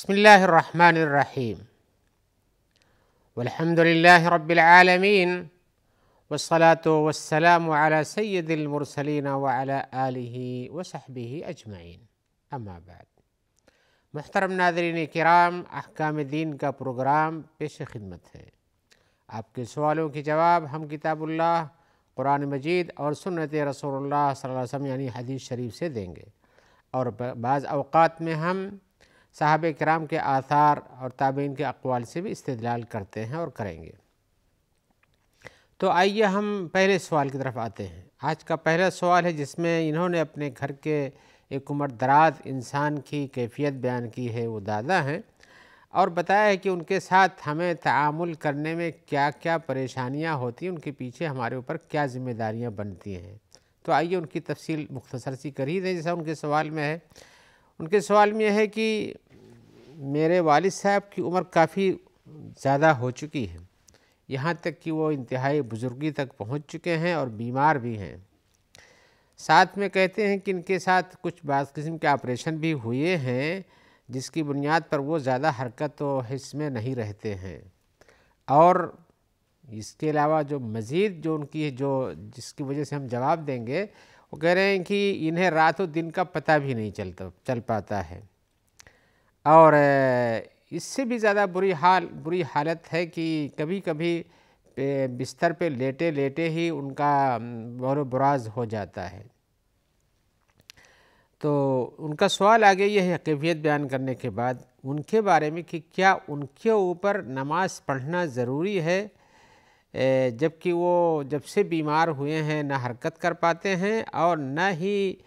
بسم الله الرحمن الرحيم والحمد لله رب العالمين والصلاة والسلام على سيد المرسلين وعلى آله وصحبه أجمعين अम्मा बाद मोहतरम नादरीन कराम अहकाम दीन का प्रोग्राम पेश खिदमत है आपके सवालों के जवाब हम किताबुल्लाह कुरान मजीद और सुनत रसोल्ला वसम यानी हदीस शरीफ से देंगे और बाज़ अवकात में हम साहब कराम के आसार और ताबीन के अकवाल से भी इस्तलाल करते हैं और करेंगे तो आइए हम पहले सवाल की तरफ आते हैं आज का पहला सवाल है जिसमें इन्होंने अपने घर के एक उम्र दराज इंसान की कैफियत बयान की है वो दादा हैं और बताया है कि उनके साथ हमें तामुल करने में क्या क्या परेशानियां होती हैं उनके पीछे हमारे ऊपर क्या ज़िम्मेदारियां बनती हैं तो आइए उनकी तफसील मुख्तसर सी कर ही दें जैसा उनके सवाल में है उनके सवाल में यह है कि मेरे वालिद साहब की उम्र काफ़ी ज़्यादा हो चुकी है यहाँ तक कि वो इंतहाई बुज़ुर्गी तक पहुँच चुके हैं और बीमार भी हैं साथ में कहते हैं कि इनके साथ कुछ बास किस्म के ऑपरेशन भी हुए हैं जिसकी बुनियाद पर वो ज़्यादा हरकत व हिस्स में नहीं रहते हैं और इसके अलावा जो मज़ीद जो उनकी जो जिसकी वजह से हम जवाब देंगे वो कह रहे हैं कि इन्हें रात और दिन का पता भी नहीं चलता चल पाता है और इससे भी ज़्यादा बुरी हाल बुरी हालत है कि कभी कभी बिस्तर पे लेटे लेटे ही उनका बुराज हो जाता है तो उनका सवाल आगे यह कैफियत बयान करने के बाद उनके बारे में कि क्या उनके ऊपर नमाज़ पढ़ना ज़रूरी है जबकि वो जब से बीमार हुए हैं ना हरकत कर पाते हैं और न ही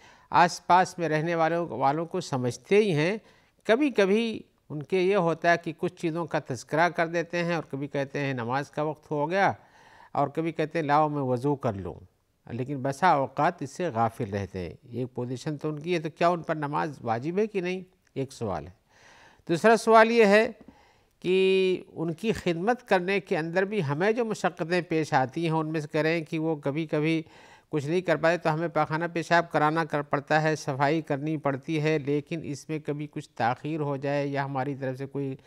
आसपास में रहने वालों वालों को समझते ही हैं कभी कभी उनके ये होता है कि कुछ चीज़ों का तस्करा कर देते हैं और कभी कहते हैं नमाज का वक्त हो गया और कभी कहते हैं लाओ मैं वज़ू कर लूँ लेकिन बसा अवकात इससे गाफिल रहते हैं एक पोजीशन तो उनकी है तो क्या उन पर नमाज वाजिब है कि नहीं एक सवाल है दूसरा सवाल ये है कि उनकी खिदमत करने के अंदर भी हमें जो मशक्क़तें पेश आती हैं उनमें से करें कि वो कभी कभी कुछ नहीं कर पाए तो हमें पाखाना पेशाब कराना कर पड़ता है सफाई करनी पड़ती है लेकिन इसमें कभी कुछ ताखीर हो जाए या हमारी तरफ से कोई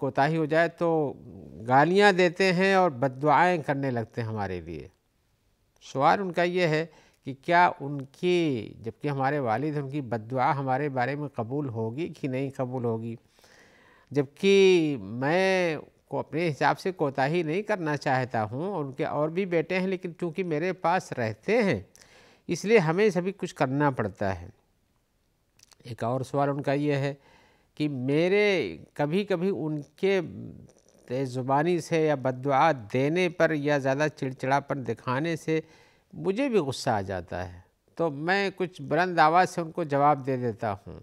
कोताही हो जाए तो गालियाँ देते हैं और बदवाएँ करने लगते हैं हमारे लिए सवाल उनका ये है कि क्या उनकी जबकि हमारे वालिद उनकी बदवा हमारे बारे में कबूल होगी कि नहीं कबूल होगी जबकि मैं को अपने हिसाब से कोताही नहीं करना चाहता हूँ उनके और भी बेटे हैं लेकिन चूँकि मेरे पास रहते हैं इसलिए हमें सभी कुछ करना पड़ता है एक और सवाल उनका यह है कि मेरे कभी कभी उनके ज़ुबानी से या बदवा देने पर या ज़्यादा चिड़चिड़ापन दिखाने से मुझे भी गुस्सा आ जाता है तो मैं कुछ बुलंद आवाज़ से उनको जवाब दे देता हूँ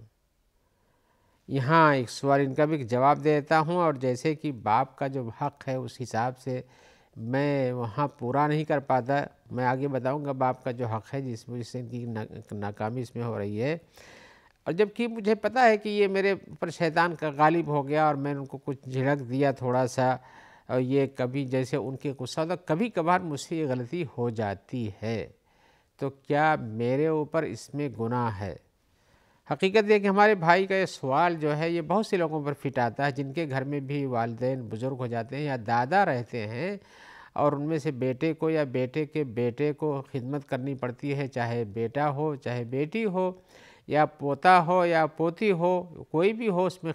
यहाँ एक सवाल इनका भी जवाब दे देता हूँ और जैसे कि बाप का जो हक़ है उस हिसाब से मैं वहाँ पूरा नहीं कर पाता मैं आगे बताऊँगा बाप का जो हक़ है जिस से इनकी नाकामी इसमें हो रही है और जबकि मुझे पता है कि ये मेरे पर शैतान का गालिब हो गया और मैंने उनको कुछ झिड़क दिया थोड़ा सा और ये कभी जैसे उनके गुस्सा होता कभी कभार मुझसे ये गलती हो जाती है तो क्या मेरे ऊपर इसमें गुनाह है हकीकत यह कि हमारे भाई का ये सवाल जो है ये बहुत से लोगों पर फिट आता है जिनके घर में भी वालदे बुज़ुर्ग हो जाते हैं या दादा रहते हैं और उनमें से बेटे को या बेटे के बेटे को खिदमत करनी पड़ती है चाहे बेटा हो चाहे बेटी हो या पोता हो या पोती हो कोई भी हो उसमें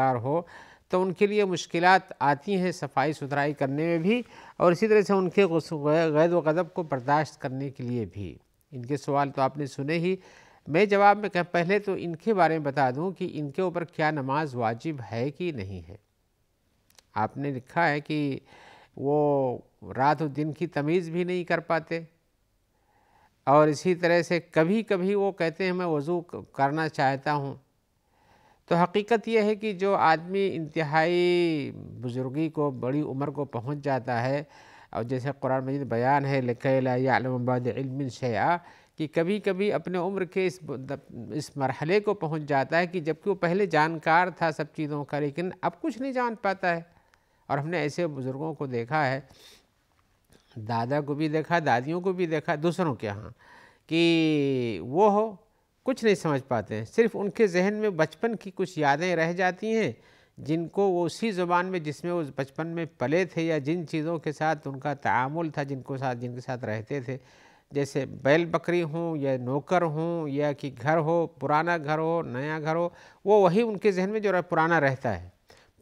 गार हो तो उनके लिए मुश्किल आती हैं सफाई सुथराई करने में भी और इसी तरह से उनके गैद व गदब को बर्दाश्त करने के लिए भी इनके सवाल तो आपने सुने ही मैं जवाब में कह पहले तो इनके बारे में बता दूं कि इनके ऊपर क्या नमाज वाजिब है कि नहीं है आपने लिखा है कि वो रात और दिन की तमीज़ भी नहीं कर पाते और इसी तरह से कभी कभी वो कहते हैं मैं वज़ू करना चाहता हूँ तो हकीकत यह है कि जो आदमी इंतहाई बुज़ुर्गी को बड़ी उम्र को पहुँच जाता है और जैसे कुरान मजीद बयान है लिखे लाबाद इलमिन शया कि कभी कभी अपने उम्र के इस इस मरहले को पहुंच जाता है कि जबकि वो पहले जानकार था सब चीज़ों का लेकिन अब कुछ नहीं जान पाता है और हमने ऐसे बुज़ुर्गों को देखा है दादा को भी देखा दादियों को भी देखा दूसरों के यहाँ कि वो हो कुछ नहीं समझ पाते हैं सिर्फ उनके जहन में बचपन की कुछ यादें रह जाती हैं जिनको वो उसी ज़ुबान में जिसमें वो बचपन में पले थे या जिन चीज़ों के साथ उनका तामुल था जिनको साथ जिनके साथ रहते थे जैसे बैल बकरी हों या नौकर हों या कि घर हो पुराना घर हो नया घर हो वो वही उनके जहन में जो रह, पुराना रहता है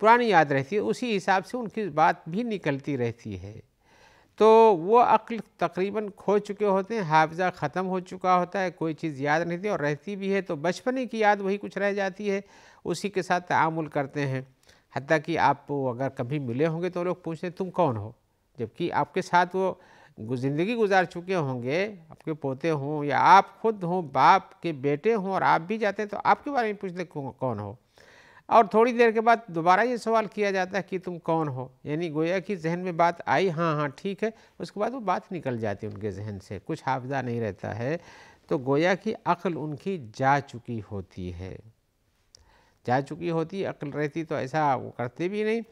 पुरानी याद रहती है उसी हिसाब से उनकी बात भी निकलती रहती है तो वो अक्ल तकरीबन खो चुके होते हैं हाफजा ख़त्म हो चुका होता है कोई चीज़ याद नहीं थी और रहती भी है तो बचपने की याद वही कुछ रह जाती है उसी के साथ तामुल करते हैं हती कि आप अगर कभी मिले होंगे तो लोग पूछते तुम कौन हो जबकि आपके साथ वो ज़िंदगी गुजार चुके होंगे आपके पोते हों या आप खुद हों बाप के बेटे हों और आप भी जाते हैं तो आपके बारे में पूछते कौन हो और थोड़ी देर के बाद दोबारा ये सवाल किया जाता है कि तुम कौन हो यानी गोया कि जहन में बात आई हाँ हाँ ठीक है उसके बाद वो बात निकल जाती है उनके जहन से कुछ हाफजा नहीं रहता है तो गोया की अक्ल उनकी जा चुकी होती है जा चुकी होती अक्ल रहती तो ऐसा वो करते भी नहीं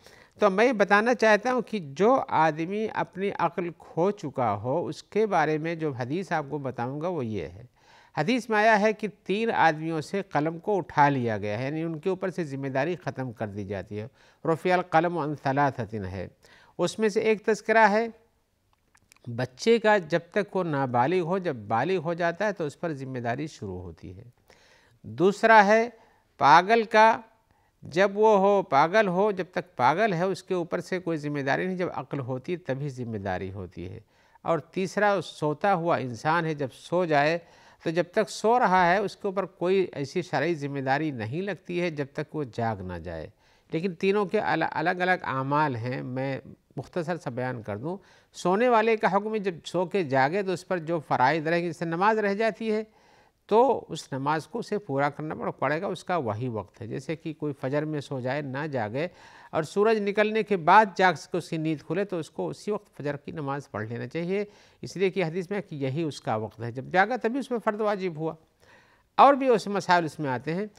तो मैं बताना चाहता हूँ कि जो आदमी अपनी अक्ल खो चुका हो उसके बारे में जो हदीस आपको बताऊँगा वो ये है हदीस में आया है कि तीन आदमियों से कलम को उठा लिया गया है यानी उनके ऊपर से जिम्मेदारी ख़त्म कर दी जाती है रफ़ियाल कलम अनसलातिन है उसमें से एक तस्करा है बच्चे का जब तक वो नाबालिग हो जब बालिग हो जाता है तो उस पर ज़िम्मेदारी शुरू होती है दूसरा है पागल का जब वो हो पागल हो जब तक पागल है उसके ऊपर से कोई जिम्मेदारी नहीं जब अक्ल होती है तभी जिम्मेदारी होती है और तीसरा सोता हुआ इंसान है जब सो जाए तो जब तक सो रहा है उसके ऊपर कोई ऐसी सारी जिम्मेदारी नहीं लगती है जब तक वो जाग ना जाए लेकिन तीनों के अल, अलग अलग अमाल हैं मैं मुख्तसर सा बयान कर दूँ सोने वाले का हुक्म जब सो के जागे तो उस पर जो फ़रज़ रहेंगे जिससे नमाज रह जाती है तो उस नमाज को उसे पूरा करना पड़ेगा उसका वही वक्त है जैसे कि कोई फजर में सो जाए ना जागे और सूरज निकलने के बाद जाग सके उसकी नींद खुले तो उसको उसी वक्त फजर की नमाज पढ़ लेना चाहिए इसलिए कि हदीस में कि यही उसका वक्त है जब जागा तभी उसमें फ़र्द वाजिब हुआ और भी उस मसाइल उसमें आते हैं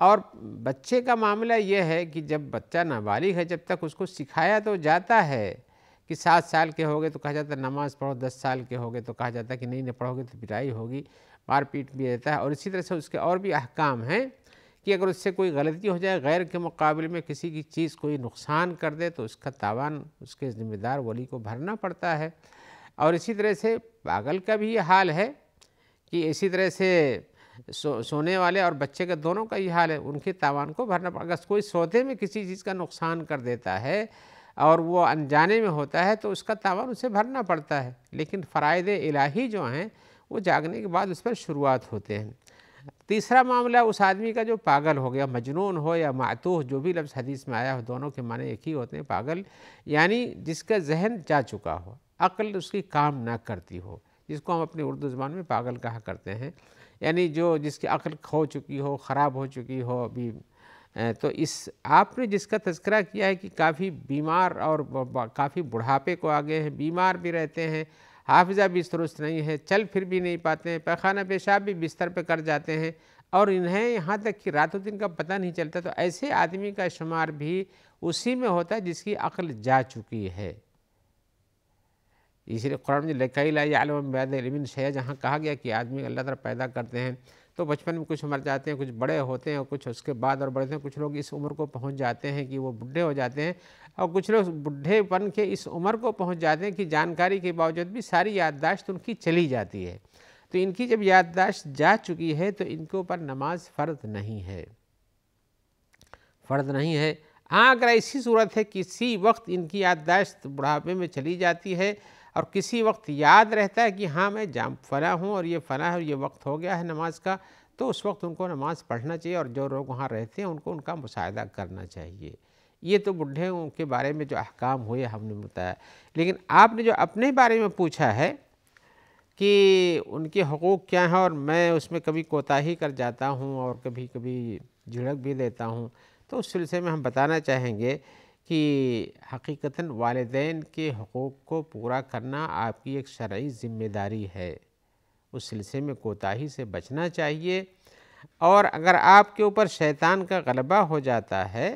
और बच्चे का मामला यह है कि जब बच्चा नाबालिग है जब तक उसको सिखाया तो जाता है कि सात साल के हो गए तो कहा जाता है नमाज़ पढ़ो दस साल के हो गए तो कहा जाता है कि नहीं नहीं पढ़ोगे तो पिटाई होगी मारपीट भी रहता है और इसी तरह से उसके और भी अहकाम हैं कि अगर उससे कोई गलती हो जाए गैर के मुकाबले में किसी की चीज़ कोई नुकसान कर दे तो उसका तावान उसके ज़िम्मेदार वली को भरना पड़ता है और इसी तरह से पागल का भी ये हाल है कि इसी तरह से सो, सोने वाले और बच्चे का दोनों का ये हाल है उनके तावान को भरना पड़ता अगर कोई सौदे में किसी चीज़ का नुकसान कर देता है और वो अनजाने में होता है तो उसका तावान उसे भरना पड़ता है लेकिन फ़राइद इलाही जो हैं वो जागने के बाद उस पर शुरुआत होते हैं तीसरा मामला उस आदमी का जो पागल हो गया मजनून हो या मातूह जो भी लफ्ज़ हदीस में आया हो दोनों के माने एक ही होते हैं पागल यानी जिसका जहन जा चुका हो अक्ल उसकी काम ना करती हो जिसको हम अपनी उर्दू ज़बान में पागल कहा करते हैं यानी जो जिसकी अक्ल खो चुकी हो ख़राब हो चुकी हो अभी तो इस आपने जिसका तस्करा किया है कि काफ़ी बीमार और काफ़ी बुढ़ापे को आ गए हैं बीमार भी रहते हैं हाफिज़ा भी दुरुस्त नहीं है चल फिर भी नहीं पाते हैं पैखाना पेशाब भी बिस्तर पर कर जाते हैं और इन्हें यहाँ तक कि रातों दिन का पता नहीं चलता तो ऐसे आदमी का शुमार भी उसी में होता है जिसकी अक्ल जा चुकी है इसलिए कुरान में लकई लाई आलम बैदिन शह जहाँ कहा गया कि आदमी अल्लाह तरह पैदा करते हैं तो बचपन में कुछ मर जाते हैं कुछ बड़े होते हैं कुछ उसके बाद और बढ़ते हैं कुछ लोग इस उम्र को पहुंच जाते हैं कि वो बुढ़े हो जाते हैं और कुछ लोग बुढ़ेपन के इस उम्र को पहुंच जाते हैं कि जानकारी के बावजूद भी सारी याददाश्त उनकी चली जाती है तो इनकी जब याददाश्त जा चुकी है तो इनके ऊपर नमाज फ़र्द नहीं है फ़र्द नहीं है हाँ अगर ऐसी सूरत है किसी वक्त इनकी याददाश्त बुढ़ापे में चली जाती है और किसी वक्त याद रहता है कि हाँ मैं जाम फला हूँ और ये फला है और ये वक्त हो गया है नमाज का तो उस वक्त उनको नमाज पढ़ना चाहिए और जो लोग वहाँ रहते हैं उनको उनका मुशाह करना चाहिए ये तो बुढ़े के बारे में जो अहकाम हुए हमने बताया लेकिन आपने जो अपने बारे में पूछा है कि उनके हकूक़ क्या हैं और मैं उसमें कभी कोताही कर जाता हूँ और कभी कभी झिड़क भी देता हूँ तो उस सिलसिले में हम बताना चाहेंगे कि हकीकता वालदेन के हकूक़ को पूरा करना आपकी एक शर्य ज़िम्मेदारी है उस सिलसिले में कोताही से बचना चाहिए और अगर आपके ऊपर शैतान का गलबा हो जाता है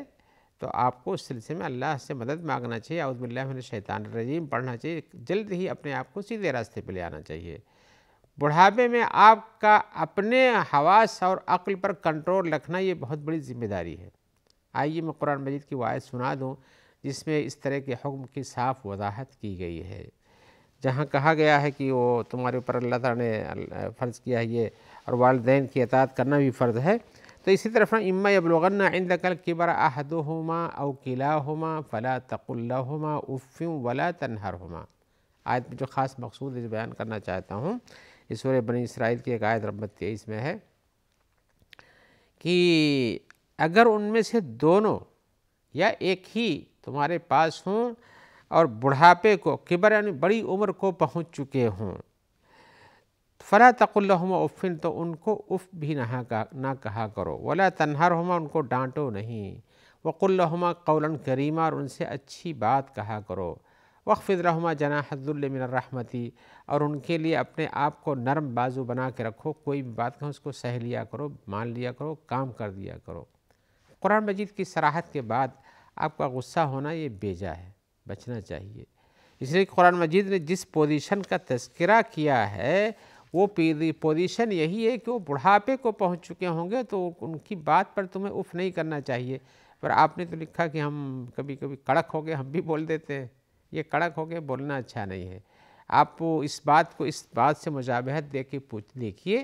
तो आपको उस सिलसिले में अल्लाह से मदद मांगना चाहिए अउदबिल्ला शैतान रजीम पढ़ना चाहिए जल्द ही अपने आप को सीधे रास्ते पर ले आना चाहिए बुढ़ापे में आपका अपने हवास और अक्ल पर कंट्रोल रखना ये बहुत बड़ी ज़िम्मेदारी है आइए मैं कुरान मजीद की वायद सुना दूँ जिसमें इस तरह के हुक्म की साफ वजाहत की गई है जहाँ कहा गया है कि वो तुम्हारे ऊपर अल्लाह ताला ने फ़र्ज़ किया है ये और वालदेन की अतात करना भी फ़र्ज़ है तो इसी तरफ ना इम्मा यबलगन इन कल किबर अहदुमा अव किला हमा फ़ला तकुल्लहुमा उफ़्यूँ वला तनहर हमा आयत में जो ख़ास मकसूद इस बयान करना चाहता हूँ इस सूर बनी इसराइल की एक आयत रबत तेईस में है कि अगर उनमें से दोनों या एक ही तुम्हारे पास हों और बुढ़ापे को किबर यानी बड़ी उम्र को पहुंच चुके हों फ़ला तकुल्लम उफ़िन तो उनको उफ़ भी नहा का ना कहा करो वला तन्हार हमा उनको डांटो नहीं वक़ुल्लहमा कौलन करीमा और उनसे अच्छी बात कहा करो वक़फ़िद रहमा जना हदुल्मिनरहमती और उनके लिए अपने आप को नरम बाजू बना के रखो कोई भी बात कहो उसको सह लिया करो मान लिया करो काम कर दिया करो कुरान मजीद की सराहत के बाद आपका गुस्सा होना ये बेजा है बचना चाहिए इसलिए कुरान मजीद ने जिस पोजीशन का तस्करा किया है वो पोजीशन यही है कि वो बुढ़ापे को पहुंच चुके होंगे तो उनकी बात पर तुम्हें उफ नहीं करना चाहिए पर आपने तो लिखा कि हम कभी कभी कड़क हो गए हम भी बोल देते हैं ये कड़क हो गए बोलना अच्छा नहीं है आप इस बात को इस बात से मुजाबहत दे के पूछ देखिए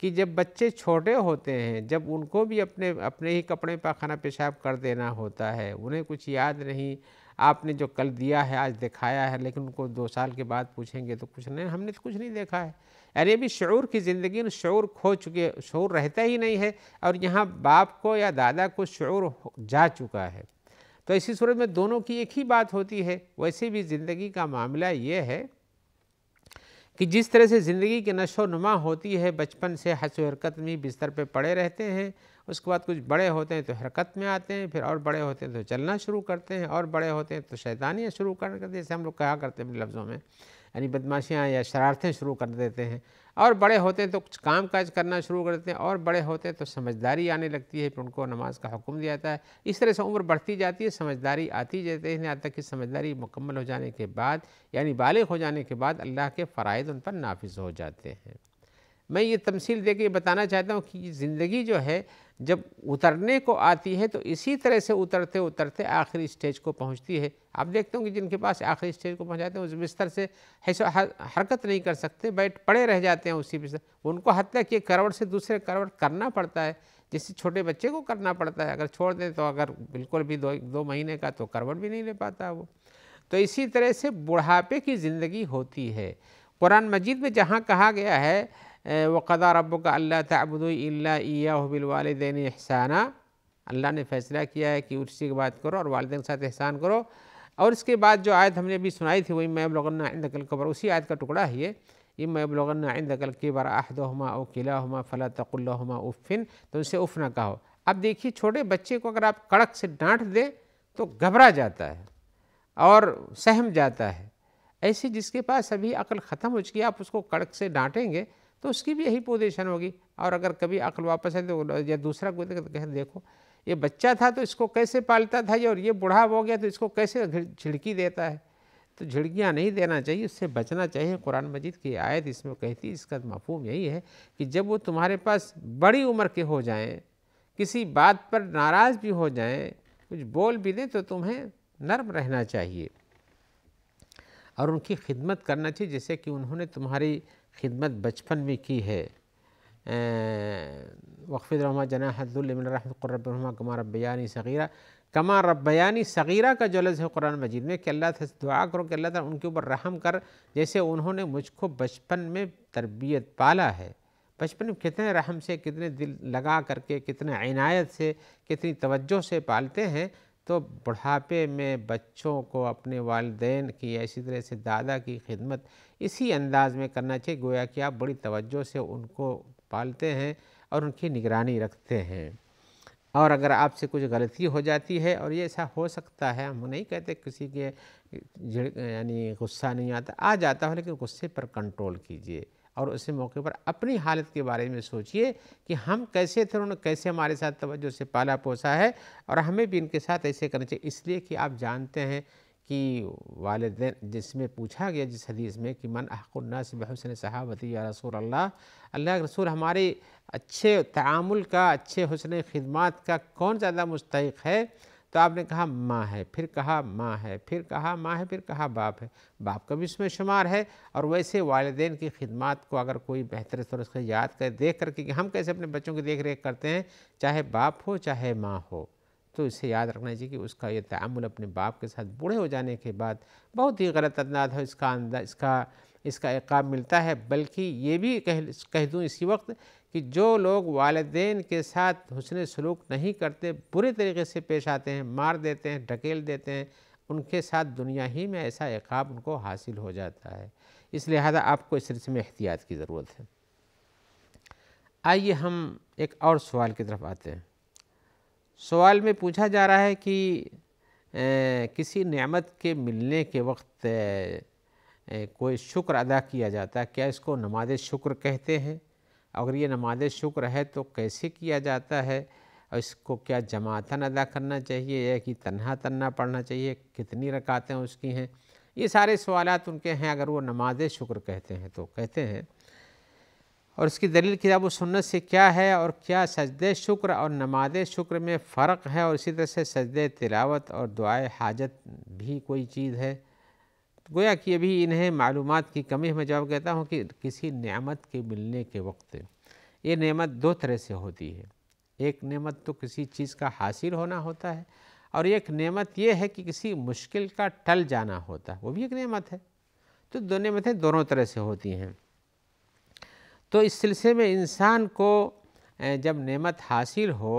कि जब बच्चे छोटे होते हैं जब उनको भी अपने अपने ही कपड़े पाखाना पेशाब कर देना होता है उन्हें कुछ याद नहीं आपने जो कल दिया है आज दिखाया है लेकिन उनको दो साल के बाद पूछेंगे तो कुछ नहीं हमने तो कुछ नहीं देखा है अरे भी शूर की ज़िंदगी में शूर खो चुके शूर रहता ही नहीं है और यहाँ बाप को या दादा को शूर जा चुका है तो इसी सूरत में दोनों की एक ही बात होती है वैसे भी ज़िंदगी का मामला ये है कि जिस तरह से ज़िंदगी की नशो नुमा होती है बचपन से हंस हरकत में बिस्तर पे पड़े रहते हैं उसके बाद कुछ बड़े होते हैं तो हरकत में आते हैं फिर और बड़े होते हैं तो चलना शुरू करते हैं और बड़े होते हैं तो शैतानियाँ शुरू कर देते जैसे हम लोग कहा करते हैं लफ्ज़ों में यानी बदमाशियाँ या शरारतें शुरू कर देते हैं और बड़े होते हैं तो कुछ काम काज करना शुरू कर देते हैं और बड़े होते हैं तो समझदारी आने लगती है फिर उनको नमाज का हुक्म दिया जाता है इस तरह से उम्र बढ़ती जाती है समझदारी आती जाती है यहाँ तक कि समझदारी मुकम्मल हो जाने के बाद यानी बालिग हो जाने के बाद अल्लाह के फ़रज़ उन पर नाफिज हो जाते हैं मैं ये तमसील दे के बताना चाहता हूँ कि ज़िंदगी जो है जब उतरने को आती है तो इसी तरह से उतरते उतरते आखिरी स्टेज को पहुँचती है आप देखते होंगे जिनके पास आखिरी स्टेज को पहुँचाते हैं उस बिस्तर से हरकत नहीं कर सकते बैठ पड़े रह जाते हैं उसी बिस्तर उनको हत्या कि करवट से दूसरे करवट करना पड़ता है जिससे छोटे बच्चे को करना पड़ता है अगर छोड़ दें तो अगर बिल्कुल भी दो दो महीने का तो करवट भी नहीं ले पाता वो तो इसी तरह से बुढ़ापे की ज़िंदगी होती है कुरान मजीद में जहाँ कहा गया है वक़दा रब का अल्लाह तबुदल्लाह एहसाना अल्लाह ने फैसला किया है कि उसी की बात करो और वालदे के साथ एहसान करो और इसके बाद जो आयत हमने अभी सुनाई थी वही मैं ब्लगन आइंदकल कबर उसी आयत का टुकड़ा है ये ये मैं ब्लगन आइंदकल के बर हमा ओ किलामा फ़ला तकुल्लमा उफ़िन तो उनसे उफ़ ना कहो अब देखिए छोटे बच्चे को अगर आप कड़क से डांट दें तो घबरा जाता है और सहम जाता है ऐसे जिसके पास अभी अकल ख़त्म हो चुकी है आप उसको कड़क से डांटेंगे तो उसकी भी यही पोजिशन होगी और अगर कभी अकल वापस है तो या दूसरा कोई तो कह देखो ये बच्चा था तो इसको कैसे पालता था और ये बूढ़ा हो गया तो इसको कैसे झिड़की देता है तो झिड़कियाँ नहीं देना चाहिए उससे बचना चाहिए कुरान मजीद की आयत इसमें कहती इसका मफहूम यही है कि जब वो तुम्हारे पास बड़ी उम्र के हो जाएँ किसी बात पर नाराज़ भी हो जाएँ कुछ बोल भी दें तो तुम्हें नर्म रहना चाहिए और उनकी खिदमत करना चाहिए जैसे कि उन्होंने तुम्हारी खिदमत बचपन में की है वक़फ़रमा जनाहदुलरहमा कमा रबयानी सगीरा कमा रबयानी सगीरा का जो लफ्ज़ है कुरान मजीद में कि अल्लाह से दुआ करो कि अल्लाह उनके ऊपर रहम कर जैसे उन्होंने मुझको बचपन में तरबियत पाला है बचपन में कितने रहम से कितने दिल लगा करके कितने इनायत से कितनी तवज्जो से पालते हैं तो बुढ़ापे में बच्चों को अपने वालदेन की या इसी तरह से दादा की खिदमत इसी अंदाज में करना चाहिए गोया कि आप बड़ी तवज्जो से उनको पालते हैं और उनकी निगरानी रखते हैं और अगर आपसे कुछ गलती हो जाती है और ये ऐसा हो सकता है हम नहीं कहते किसी के यानी गुस्सा नहीं आता आ जाता हो लेकिन गुस्से पर कंट्रोल कीजिए और उस मौके पर अपनी हालत के बारे में सोचिए कि हम कैसे थे उन्होंने कैसे हमारे साथ तवज्जो से पाला पोसा है और हमें भी इनके साथ ऐसे करना चाहिए इसलिए कि आप जानते हैं कि वालदे जिसमें पूछा गया जिस हदीस में कि मन अहकुन्नास बहसन सहाबती या रसूल अल्लाह अल्लाह के रसूल हमारे अच्छे तामुल का अच्छे हसन खिदमत का कौन ज़्यादा मुस्तक है तो आपने कहा माँ है फिर कहा माँ है फिर कहा माँ है फिर कहा बाप है बाप का भी इसमें शुमार है और वैसे वालदे की खिदमत को अगर कोई बेहतर तौर से याद कर देख करके कि हम कैसे अपने बच्चों की देख रेख करते हैं चाहे बाप हो चाहे माँ हो तो इसे याद रखना चाहिए कि उसका यह तामुल अपने बाप के साथ बूढ़े हो जाने के बाद बहुत ही गलत अंदाज है इसका अंदा इसका इसका एक़ाब मिलता है बल्कि ये भी कह कह दूँ इसी वक्त कि जो लोग वालदेन के साथ हुसन सलूक नहीं करते बुरे तरीके से पेश आते हैं मार देते हैं ढकेल देते हैं उनके साथ दुनिया ही में ऐसा एकाब उनको हासिल हो जाता है इस लिहाजा आपको इस सिलसिले में एहतियात की ज़रूरत है आइए हम एक और सवाल की तरफ आते हैं सवाल में पूछा जा रहा है कि ए, किसी नेमत के मिलने के वक्त ए, कोई शुक्र अदा किया जाता है क्या इसको नमाज शुक्र कहते हैं अगर ये नमाज शुक्र है तो कैसे किया जाता है और इसको क्या जमातन अदा करना चाहिए या कि तन्हा तन्हा पढ़ना चाहिए कितनी रकातें उसकी हैं ये सारे सवाल उनके हैं अगर वो नमाज शुक्र कहते हैं तो कहते हैं और उसकी दलील किताब सुन्नत से क्या है और क्या सजद शुक्र और नमाज शुक्र में फ़र्क है और इसी तरह से सजद तिलावत और दुआ हाजत भी कोई चीज़ है तो गोया कि अभी इन्हें मालूम की कमी मैं जवाब कहता हूँ कि किसी नमत के मिलने के वक्त ये नमत दो तरह से होती है एक नमत तो किसी चीज़ का हासिल होना होता है और एक नमत ये है कि किसी मुश्किल का टल जाना होता है वो भी एक नमत है तो दो नमतें दोनों तरह से होती हैं तो इस सिलसिले में इंसान को जब नेमत हासिल हो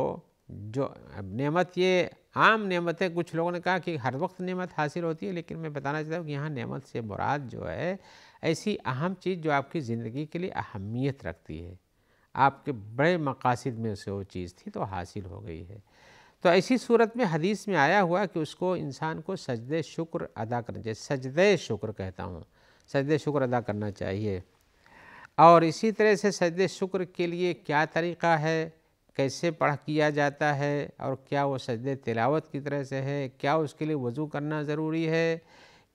जो नेमत ये आम नेमतें कुछ लोगों ने कहा कि हर वक्त नेमत हासिल होती है लेकिन मैं बताना चाहता हूँ कि यहाँ नेमत से मुराद जो है ऐसी अहम चीज़ जो आपकी ज़िंदगी के लिए अहमियत रखती है आपके बड़े मकासद में उसे वो चीज़ थी तो हासिल हो गई है तो ऐसी सूरत में हदीस में आया हुआ कि उसको इंसान को सजद शुक्र अदा करना चाहिए सजद शुक्र कहता हूँ सजद शुक्र अदा करना चाहिए और इसी तरह से सजद शुक्र के लिए क्या तरीक़ा है कैसे पढ़ किया जाता है और क्या वो सजद तिलावत की तरह से है क्या उसके लिए वज़ू करना ज़रूरी है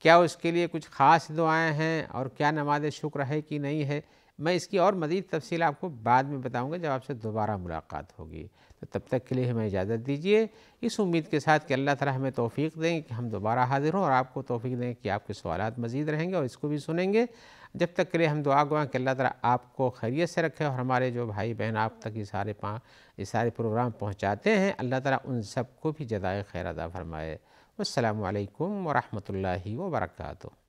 क्या उसके लिए कुछ ख़ास दुआएं हैं और क्या नमाज शुक्र है कि नहीं है मैं इसकी और मज़ीद तफसील आपको बाद में बताऊँगा जब आपसे दोबारा मुलाकात होगी तो तब तक के लिए हमें इजाज़त दीजिए इस उम्मीद के साथ कि अल्लाह ताला हमें तोफ़ी दें कि हम दोबारा हाज़िर हों और आपको तोफ़ी दें कि आपके सवाल मज़ीद रहेंगे और इसको भी सुनेंगे जब तक के लिए हम दुआ गुआ कि अल्लाह ताला आपको खैरियत से रखें और हमारे जो भाई बहन आप तक ये सारे पाँ ये सारे प्रोग्राम पहुँचाते हैं अल्लाह ताला उन सबको भी जदाय खैर अदा फरमाए असलकम वरहमल वर्का